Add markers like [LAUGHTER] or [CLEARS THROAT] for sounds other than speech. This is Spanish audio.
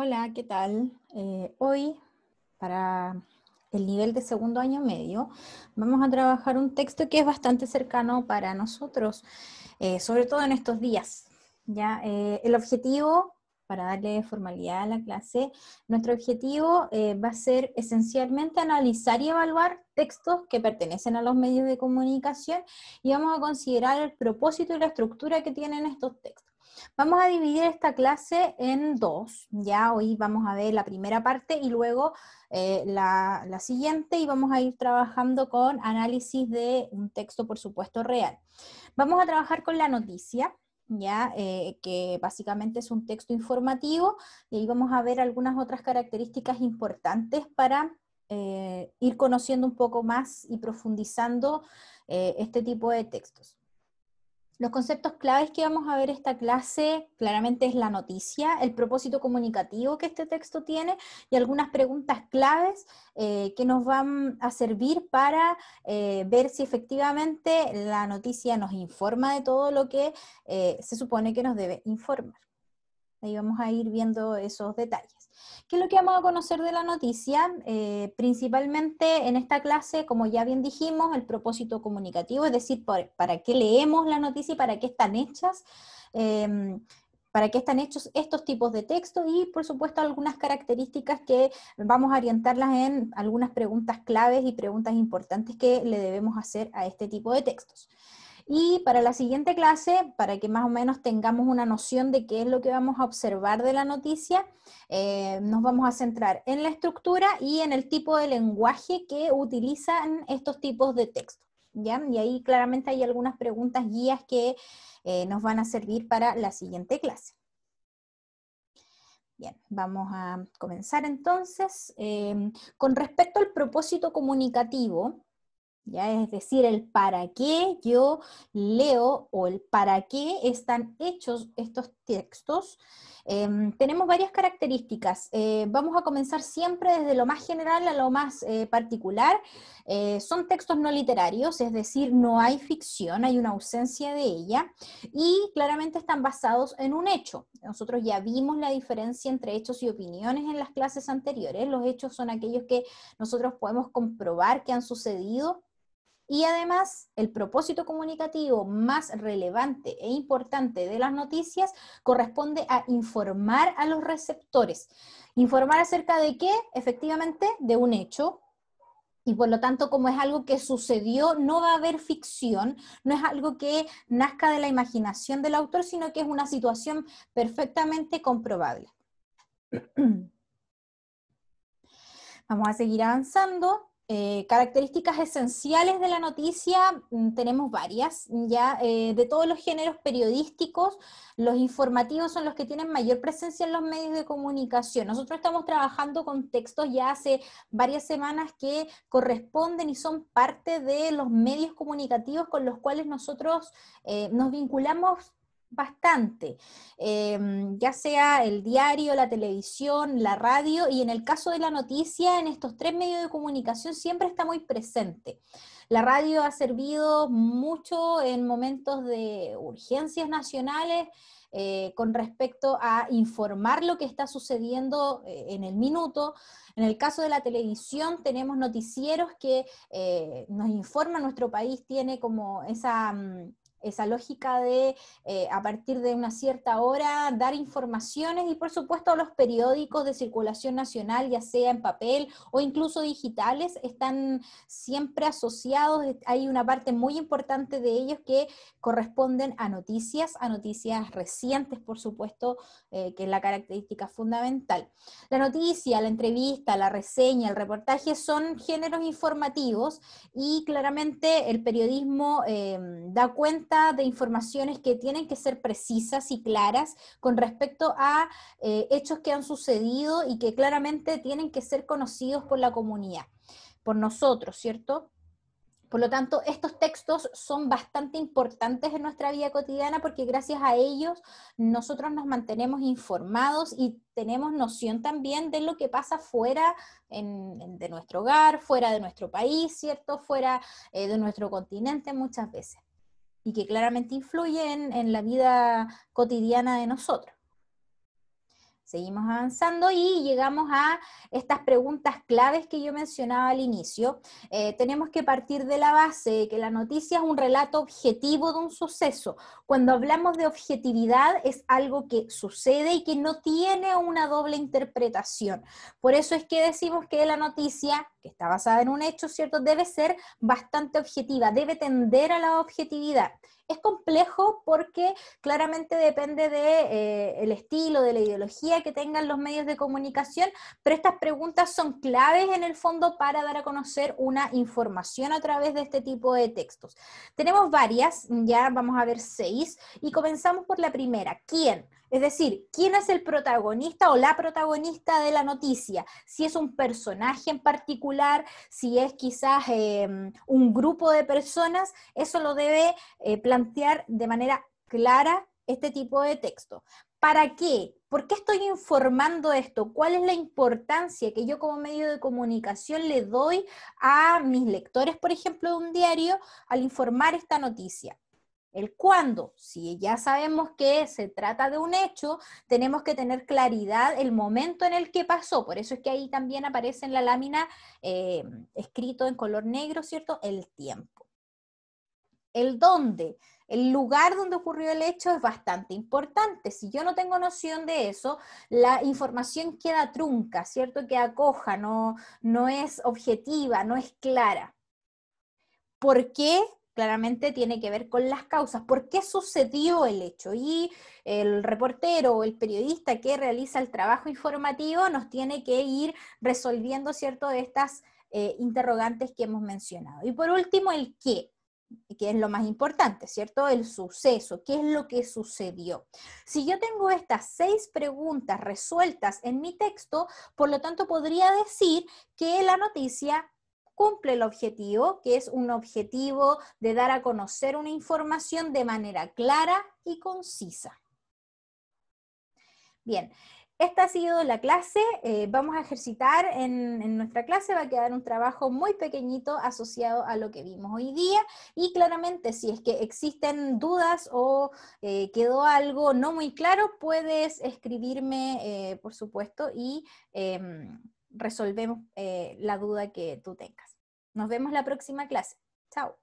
Hola, ¿qué tal? Eh, hoy, para el nivel de segundo año medio, vamos a trabajar un texto que es bastante cercano para nosotros, eh, sobre todo en estos días. ¿ya? Eh, el objetivo, para darle formalidad a la clase, nuestro objetivo va a ser esencialmente analizar y evaluar textos que pertenecen a los medios de comunicación y vamos a considerar el propósito y la estructura que tienen estos textos. Vamos a dividir esta clase en dos, ya hoy vamos a ver la primera parte y luego eh, la, siguiente y vamos a ir trabajando con análisis de un texto, por supuesto, real. Vamos a trabajar con la noticia, ya eh, que básicamente es un texto informativo y ahí vamos a ver algunas otras características importantes para eh, ir conociendo un poco más y profundizando este tipo de textos. Los conceptos claves que vamos a ver esta clase claramente es la noticia, el propósito comunicativo que este texto tiene y algunas preguntas claves eh, que nos van a servir para eh, ver si efectivamente la noticia nos informa de todo lo que eh, se supone que nos debe informar. Ahí vamos a ir viendo esos detalles. ¿Qué es lo que vamos a conocer de la noticia? Eh, principalmente en esta clase, como ya bien dijimos, el propósito comunicativo, es decir, para qué leemos la noticia y para qué están hechas. Em, para qué están hechos estos tipos de textos y, por supuesto, algunas características que vamos a orientarlas en algunas preguntas claves y preguntas importantes que le debemos hacer a este tipo de textos. Y para la siguiente clase, para que más o menos tengamos una noción de qué es lo que vamos a observar de la noticia, eh, nos vamos a centrar en la estructura y en el tipo de lenguaje que utilizan estos tipos de texto. ¿ya? Y ahí claramente hay algunas preguntas guías que eh, nos van a servir para la siguiente clase. Bien, vamos a comenzar entonces. Eh, con respecto al propósito comunicativo, es decir, el para qué yo leo o el para qué están hechos estos textos. Em, tenemos varias características. Eh, vamos a comenzar siempre desde lo más general a lo más eh, particular. Eh, son textos no literarios, es decir, no hay ficción, hay una ausencia de ella y claramente están basados en un hecho. Nosotros ya vimos la diferencia entre hechos y opiniones en las clases anteriores. Los hechos son aquellos que nosotros podemos comprobar que han sucedido y además, el propósito comunicativo más relevante e importante de las noticias corresponde a informar a los receptores. Informar acerca de qué? Efectivamente, de un hecho, y por lo tanto, como es algo que sucedió, no va a haber ficción, no es algo que nazca de la imaginación del autor, sino que es una situación perfectamente comprobable. [CLEARS THROAT] Vamos a seguir avanzando. Eh, características esenciales de la noticia, mm, tenemos varias, ya eh, de todos los géneros periodísticos, los informativos son los que tienen mayor presencia en los medios de comunicación. Nosotros estamos trabajando con textos ya hace varias semanas que corresponden y son parte de los medios comunicativos con los cuales nosotros eh, nos vinculamos bastante, em, ya sea el diario, la televisión, la radio y en el caso de la noticia, en estos tres medios de comunicación siempre está muy presente. La radio ha servido mucho en momentos de urgencias nacionales eh, con respecto a informar lo que está sucediendo eh, en el minuto. En el caso de la televisión tenemos noticieros que eh, nos informan, nuestro país tiene como esa... Mm, esa lógica de eh, a partir de una cierta hora dar informaciones y por supuesto los periódicos de circulación nacional, ya sea en papel o incluso digitales, están siempre asociados, hay una parte muy importante de ellos que corresponden a noticias, a noticias recientes por supuesto, eh, que es la característica fundamental. La noticia, la entrevista, la reseña, el reportaje son géneros informativos y claramente el periodismo eh, da cuenta de informaciones que tienen que ser precisas y claras con respecto a eh, hechos que han sucedido y que claramente tienen que ser conocidos por la comunidad, por nosotros, ¿cierto? Por lo tanto, estos textos son bastante importantes en nuestra vida cotidiana porque gracias a ellos nosotros nos mantenemos informados y tenemos noción también de lo que pasa fuera de nuestro hogar, fuera de nuestro país, ¿cierto? Fuera eh, de nuestro continente muchas veces y que claramente influyen en la vida cotidiana de nosotros. Seguimos avanzando y llegamos a estas preguntas claves que yo mencionaba al inicio. Eh, tenemos que partir de la base que la noticia es un relato objetivo de un suceso. Cuando hablamos de objetividad es algo que sucede y que no tiene una doble interpretación. Por eso es que decimos que la noticia que está basada en un hecho, ¿cierto? Debe ser bastante objetiva, debe tender a la objetividad. Es complejo porque claramente depende del de, eh, estilo, de la ideología que tengan los medios de comunicación, pero estas preguntas son claves en el fondo para dar a conocer una información a través de este tipo de textos. Tenemos varias, ya vamos a ver seis, y comenzamos por la primera. ¿Quién? Es decir, ¿quién es el protagonista o la protagonista de la noticia? Si es un personaje en particular, si es quizás em, un grupo de personas, eso lo debe eh, plantear de manera clara este tipo de texto. ¿Para qué? ¿Por qué estoy informando esto? ¿Cuál es la importancia que yo como medio de comunicación le doy a mis lectores, por ejemplo, de un diario al informar esta noticia? El cuándo, si ya sabemos que se trata de un hecho, tenemos que tener claridad el momento en el que pasó. Por eso es que ahí también aparece en la lámina eh, escrito en color negro, ¿cierto? El tiempo. El dónde, el lugar donde ocurrió el hecho es bastante importante. Si yo no tengo noción de eso, la información queda trunca, ¿cierto? Que acoja, no, no es objetiva, no es clara. ¿Por qué? claramente tiene que ver con las causas, por qué sucedió el hecho. Y el reportero o el periodista que realiza el trabajo informativo nos tiene que ir resolviendo, ¿cierto?, de estas eh, interrogantes que hemos mencionado. Y por último, el qué que es lo más importante, ¿cierto? El suceso, qué es lo que sucedió. Si yo tengo estas seis preguntas resueltas en mi texto, por lo tanto podría decir que la noticia cumple el objetivo, que es un objetivo de dar a conocer una información de manera clara y concisa. Bien, esta ha sido la clase. Eh, vamos a ejercitar en, nuestra clase, va a quedar un trabajo muy pequeñito asociado a lo que vimos hoy día. Y claramente, si es que existen dudas o eh, quedó algo no muy claro, puedes escribirme, eh, por supuesto, y em, resolvemos eh, la duda que tú tengas. Nos vemos la próxima clase. Chao.